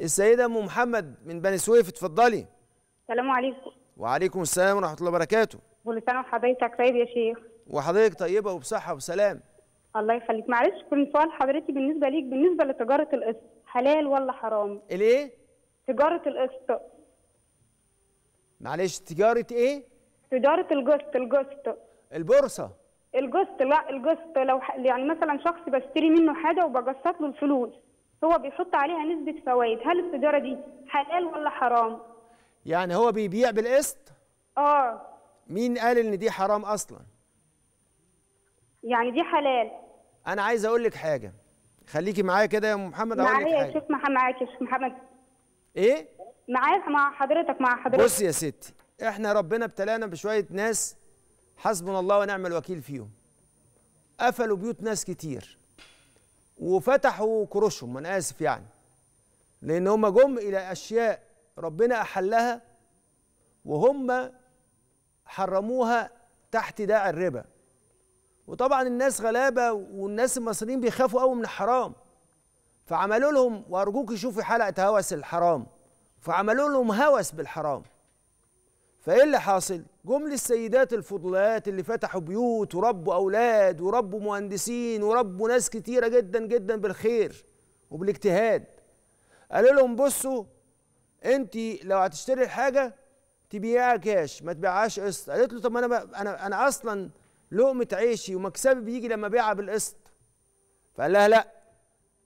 السيده ام محمد من بني سويف اتفضلي السلام عليكم وعليكم السلام ورحمه الله وبركاته كل سنه وحضرتك طيب يا شيخ وحضرتك طيبه وبصحه وسلام الله يخليك معلش كل سؤال حضرتك بالنسبه ليك بالنسبه لتجاره القسط حلال ولا حرام الايه تجاره القسط معلش تجاره ايه تجاره القسط القسط البورصه القسط لا القسط لو يعني مثلا شخص بشتري منه حاجه وبقسط له الفلوس هو بيحط عليها نسبة فوائد هل التجارة دي حلال ولا حرام؟ يعني هو بيبيع بالقسط؟ اه مين قال ان دي حرام اصلا؟ يعني دي حلال انا عايز اقول لك حاجة خليكي معايا كده يا ام محمد اقول لك حاجة معايا يا شيخ محمد معاك يا شيخ محمد ايه؟ معايا مع حضرتك مع حضرتك بصي يا ستي احنا ربنا ابتلانا بشوية ناس حسبنا الله ونعم الوكيل فيهم قفلوا بيوت ناس كتير وفتحوا كروشهم انا اسف يعني لان هم جم الى اشياء ربنا احلها وهم حرموها تحت داعي الربا وطبعا الناس غلابه والناس المصريين بيخافوا قوي من الحرام فعملوا لهم وارجوك شوفي حلقه هوس الحرام فعملوا لهم هوس بالحرام فايه اللي حاصل جم السيدات الفضلات اللي فتحوا بيوت وربوا اولاد وربوا مهندسين وربوا ناس كتيره جدا جدا بالخير وبالاجتهاد قالوا لهم بصوا انت لو هتشتري الحاجه تبيعها كاش ما تبيعهاش قسط قالت له طب انا انا انا اصلا لقمه عيشي ومكسبي بيجي لما ابيعها بالقسط فقال لها لا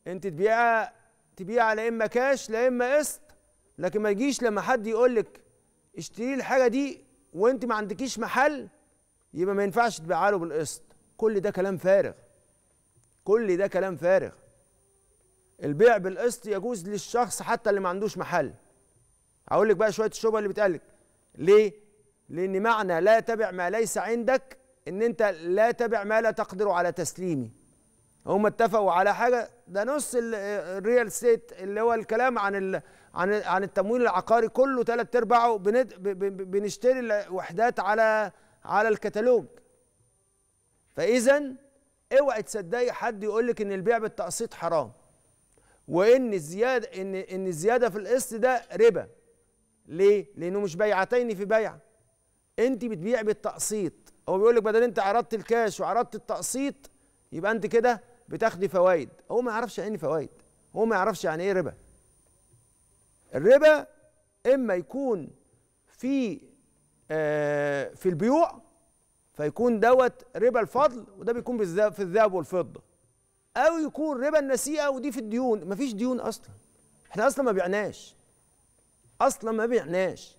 انت تبيعها تبيعها لا اما كاش لا اما قسط لكن ما تجيش لما حد يقول لك اشتري الحاجه دي وانت ما عندكيش محل يبقى ما ينفعش تبيعها له بالقسط كل ده كلام فارغ كل ده كلام فارغ البيع بالقسط يجوز للشخص حتى اللي ما عندوش محل هقول لك بقى شويه الشبهه اللي بتقلك ليه لان معنى لا تبع ما ليس عندك ان انت لا تبع ما لا تقدر على تسليمه هم اتفقوا على حاجه ده نص الريال ستيت اللي هو الكلام عن ال عن عن التمويل العقاري كله ثلاث ارباعه بنشتري الوحدات على على الكتالوج فاذا اوعي تصدقي حد يقول لك ان البيع بالتقسيط حرام وان الزياده ان ان الزياده في القسط ده ربا ليه لانه مش بيعتين في بيع انت بتبيع بالتقسيط هو بيقول لك بدل انت عرضت الكاش وعرضت التقسيط يبقى انت كده بتاخدي فوائد هو ما يعرفش يعني إيه فوائد هو ما يعرفش يعني ايه ربا الربا اما يكون في آه في البيوع فيكون دوت ربا الفضل وده بيكون في الذهب والفضه او يكون ربا النسيئه ودي في الديون مفيش ديون اصلا احنا اصلا ما بعناش اصلا ما بعناش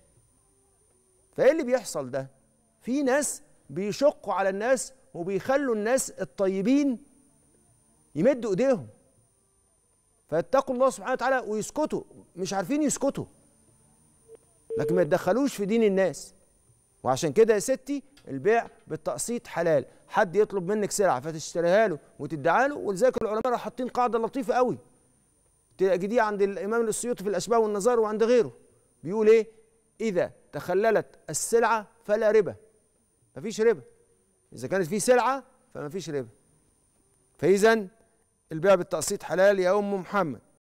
فايه اللي بيحصل ده في ناس بيشقوا على الناس وبيخلوا الناس الطيبين يمدوا ايديهم فيتقوا الله سبحانه وتعالى ويسكتوا مش عارفين يسكتوا لكن ما يتدخلوش في دين الناس وعشان كده يا ستي البيع بالتقسيط حلال حد يطلب منك سلعه فتشتريها له وتدعي له ولذلك العلماء راحوا حاطين قاعده لطيفه قوي تجديه عند الامام السيوطي في الاشباه والنظار وعند غيره بيقول ايه اذا تخللت السلعه فلا ربا مفيش ربا اذا كانت في سلعه فمفيش ربا فاذا البيع بالتقسيط حلال يا أم محمد